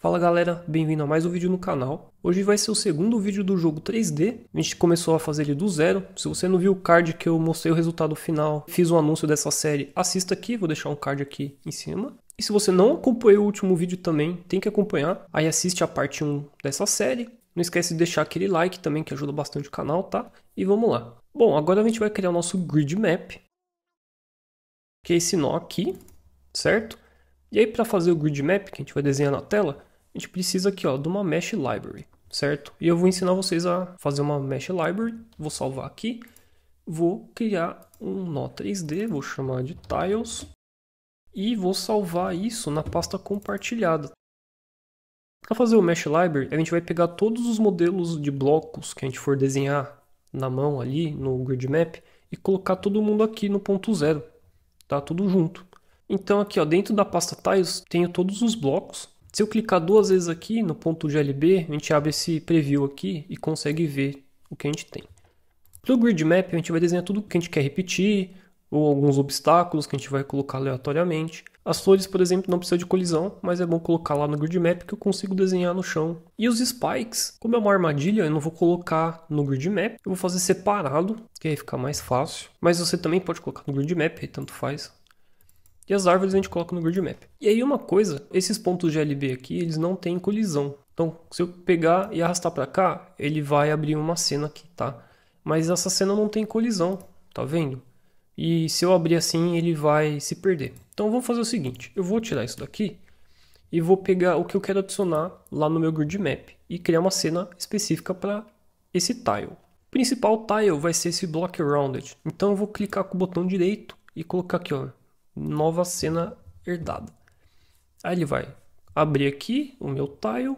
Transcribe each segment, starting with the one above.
Fala galera, bem-vindo a mais um vídeo no canal. Hoje vai ser o segundo vídeo do jogo 3D. A gente começou a fazer ele do zero. Se você não viu o card que eu mostrei o resultado final, fiz um anúncio dessa série, assista aqui, vou deixar um card aqui em cima. E se você não acompanhou o último vídeo também, tem que acompanhar. Aí assiste a parte 1 dessa série. Não esquece de deixar aquele like também, que ajuda bastante o canal, tá? E vamos lá. Bom, agora a gente vai criar o nosso grid map. Que é esse nó aqui, certo? E aí para fazer o grid map, que a gente vai desenhar na tela, a gente precisa aqui ó, de uma Mesh Library, certo? E eu vou ensinar vocês a fazer uma Mesh Library, vou salvar aqui, vou criar um nó 3D, vou chamar de Tiles, e vou salvar isso na pasta compartilhada. Para fazer o Mesh Library, a gente vai pegar todos os modelos de blocos que a gente for desenhar na mão ali, no grid map, e colocar todo mundo aqui no ponto zero, tá? Tudo junto. Então aqui ó, dentro da pasta Tiles tenho todos os blocos, se eu clicar duas vezes aqui no ponto GLB, a gente abre esse preview aqui e consegue ver o que a gente tem. No grid map a gente vai desenhar tudo o que a gente quer repetir, ou alguns obstáculos que a gente vai colocar aleatoriamente. As flores, por exemplo, não precisam de colisão, mas é bom colocar lá no grid map que eu consigo desenhar no chão. E os spikes, como é uma armadilha, eu não vou colocar no grid map, eu vou fazer separado, que aí fica mais fácil. Mas você também pode colocar no grid map, tanto faz. E as árvores a gente coloca no grid map. E aí uma coisa, esses pontos de LB aqui, eles não têm colisão. Então, se eu pegar e arrastar para cá, ele vai abrir uma cena aqui, tá? Mas essa cena não tem colisão, tá vendo? E se eu abrir assim, ele vai se perder. Então eu vou fazer o seguinte, eu vou tirar isso daqui e vou pegar o que eu quero adicionar lá no meu grid map e criar uma cena específica para esse tile. O principal tile vai ser esse block rounded. Então eu vou clicar com o botão direito e colocar aqui, ó, nova cena herdada. Aí ele vai abrir aqui o meu tile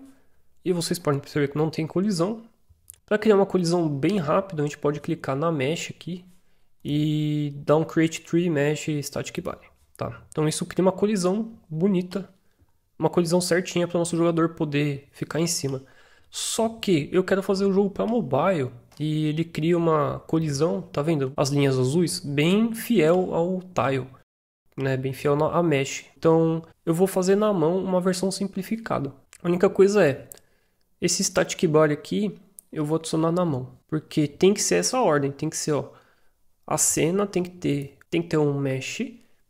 e vocês podem perceber que não tem colisão. Para criar uma colisão bem rápida, a gente pode clicar na mesh aqui e dar um create tree mesh static body. tá? Então isso cria uma colisão bonita, uma colisão certinha para o nosso jogador poder ficar em cima. Só que eu quero fazer o jogo para mobile e ele cria uma colisão, tá vendo? As linhas azuis bem fiel ao tile né, bem fiel à mesh. Então, eu vou fazer na mão uma versão simplificada. A única coisa é, esse static body aqui, eu vou adicionar na mão, porque tem que ser essa ordem, tem que ser, ó, a cena tem que ter, tem que ter um mesh,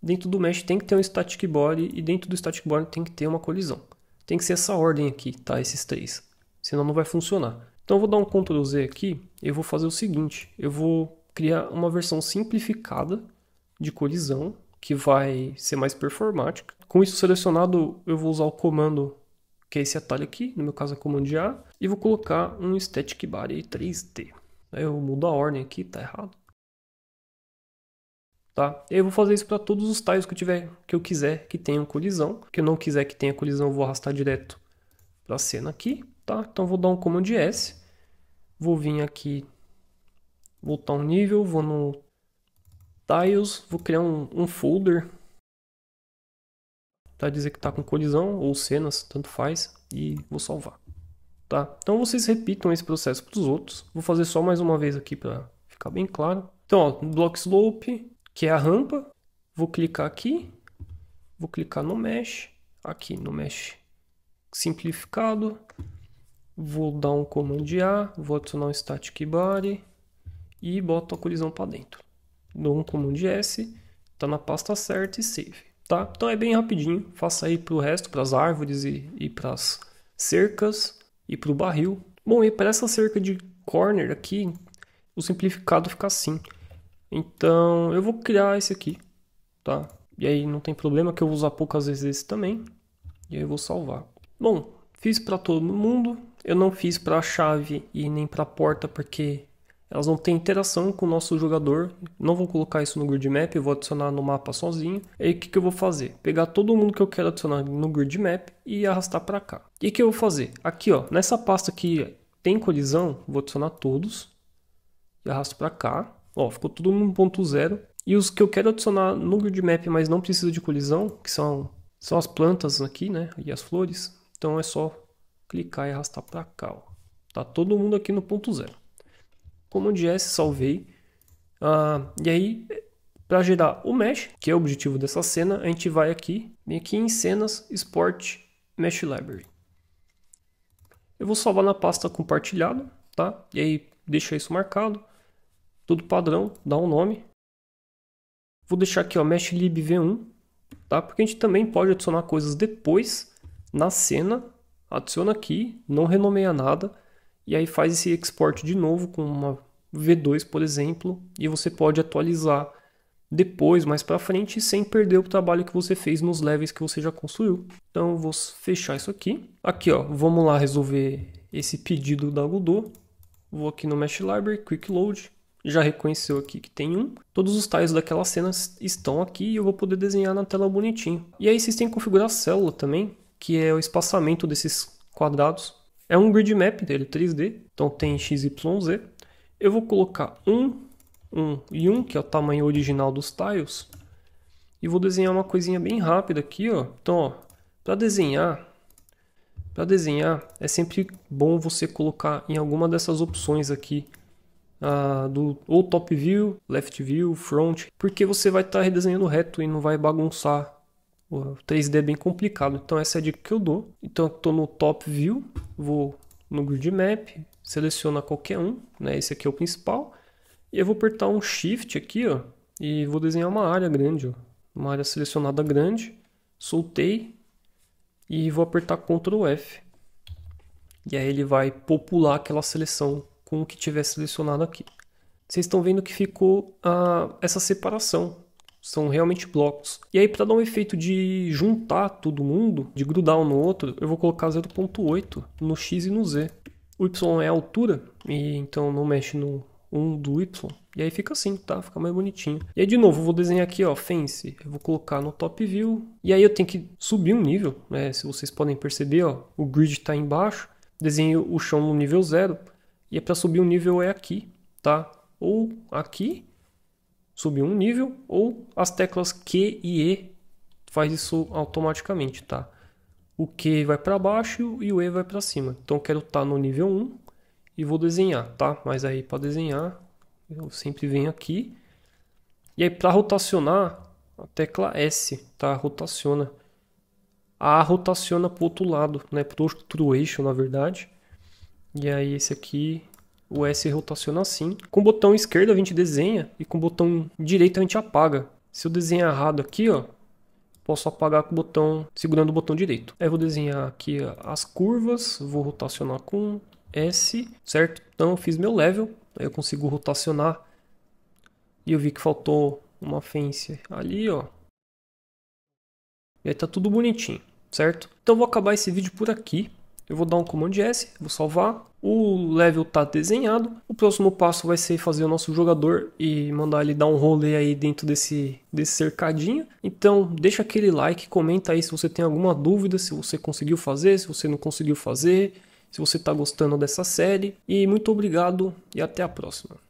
dentro do mesh tem que ter um static body e dentro do static body tem que ter uma colisão. Tem que ser essa ordem aqui, tá? Esses três. Senão não vai funcionar. Então eu vou dar um Ctrl Z aqui, eu vou fazer o seguinte, eu vou criar uma versão simplificada de colisão que vai ser mais performática. Com isso selecionado, eu vou usar o comando que é esse atalho aqui, no meu caso é comando A, e vou colocar um static body 3D. Aí eu mudo a ordem aqui, tá errado. Tá? E eu vou fazer isso para todos os tiles que eu tiver, que eu quiser que tenham colisão, que eu não quiser que tenha colisão, eu vou arrastar direto para a cena aqui, tá? Então vou dar um comando de S, vou vir aqui, voltar um nível, vou no tiles, vou criar um, um folder para dizer que está com colisão ou cenas, tanto faz, e vou salvar. Tá? Então vocês repitam esse processo para os outros. Vou fazer só mais uma vez aqui para ficar bem claro. Então, ó, block slope, que é a rampa, vou clicar aqui, vou clicar no mesh, aqui no mesh simplificado, vou dar um comando A, vou adicionar um static body e boto a colisão para dentro dou um comando de S, está na pasta certa e save. Tá? Então é bem rapidinho, faça aí para o resto, para as árvores e, e para as cercas e para o barril. Bom, e para essa cerca de corner aqui, o simplificado fica assim. Então eu vou criar esse aqui, tá? E aí não tem problema que eu vou usar poucas vezes esse também. E aí eu vou salvar. Bom, fiz para todo mundo. Eu não fiz para a chave e nem para a porta porque elas não têm interação com o nosso jogador, não vou colocar isso no grid map, eu vou adicionar no mapa sozinho. E aí o que, que eu vou fazer? Pegar todo mundo que eu quero adicionar no grid map e arrastar para cá. E o que eu vou fazer? Aqui ó, nessa pasta que tem colisão, vou adicionar todos e arrasto para cá. Ó, ficou tudo no zero. E os que eu quero adicionar no grid map, mas não precisa de colisão, que são, são as plantas aqui, né? E as flores. Então é só clicar e arrastar para cá. Ó. Tá todo mundo aqui no ponto zero o S, salvei. Ah, e aí, para gerar o mesh, que é o objetivo dessa cena, a gente vai aqui, vem aqui em cenas, export mesh library. Eu vou salvar na pasta compartilhada tá? E aí deixa isso marcado, tudo padrão, dá um nome. Vou deixar aqui, ó, lib v1, tá? Porque a gente também pode adicionar coisas depois na cena, adiciona aqui, não renomeia nada, e aí faz esse export de novo com uma V2, por exemplo, e você pode atualizar depois, mais para frente, sem perder o trabalho que você fez nos levels que você já construiu. Então, vou fechar isso aqui. Aqui, ó, vamos lá resolver esse pedido da Godot. Vou aqui no Mesh Library, Quick Load. Já reconheceu aqui que tem um. Todos os tiles daquela cena estão aqui e eu vou poder desenhar na tela bonitinho. E aí vocês têm que configurar a célula também, que é o espaçamento desses quadrados é um grid map, dele, 3D, então tem x, y, z. Eu vou colocar 1, 1 e 1, que é o tamanho original dos tiles. E vou desenhar uma coisinha bem rápida aqui, ó. Então, para desenhar, para desenhar é sempre bom você colocar em alguma dessas opções aqui ah, do ou top view, left view, front, porque você vai estar tá redesenhando reto e não vai bagunçar o 3D é bem complicado. Então essa é a dica que eu dou. Então eu estou no top view, vou no grid map, seleciono qualquer um, né? Esse aqui é o principal. E eu vou apertar um shift aqui, ó, e vou desenhar uma área grande, ó. Uma área selecionada grande. Soltei e vou apertar Ctrl F. E aí ele vai popular aquela seleção com o que tiver selecionado aqui. Vocês estão vendo que ficou a, ah, essa separação são realmente blocos. E aí, para dar um efeito de juntar todo mundo, de grudar um no outro, eu vou colocar 0.8 no X e no Z. O Y é a altura, e então não mexe no 1 do Y. E aí fica assim, tá? Fica mais bonitinho. E aí, de novo, eu vou desenhar aqui, ó, fence. Eu vou colocar no top view. E aí eu tenho que subir um nível, né? Se vocês podem perceber, ó, o grid está embaixo. Desenho o chão no nível 0. E é para subir um nível é aqui, tá? Ou aqui subir um nível, ou as teclas Q e E faz isso automaticamente, tá? O Q vai para baixo e o E vai para cima. Então eu quero estar tá no nível 1 e vou desenhar, tá? Mas aí para desenhar, eu sempre venho aqui. E aí para rotacionar, a tecla S, tá? Rotaciona. A rotaciona para o outro lado, né? Para o outro eixo, na verdade. E aí esse aqui o S rotaciona assim. Com o botão esquerdo a gente desenha e com o botão direito a gente apaga. Se eu desenhar errado aqui, ó, posso apagar com o botão, segurando o botão direito. Aí eu vou desenhar aqui as curvas, vou rotacionar com S, certo? Então eu fiz meu level, aí eu consigo rotacionar. E eu vi que faltou uma fence ali, ó. E aí tá tudo bonitinho, certo? Então eu vou acabar esse vídeo por aqui. Eu vou dar um comando S, vou salvar. O level está desenhado. O próximo passo vai ser fazer o nosso jogador e mandar ele dar um rolê aí dentro desse, desse cercadinho. Então, deixa aquele like, comenta aí se você tem alguma dúvida, se você conseguiu fazer, se você não conseguiu fazer, se você está gostando dessa série. E muito obrigado e até a próxima.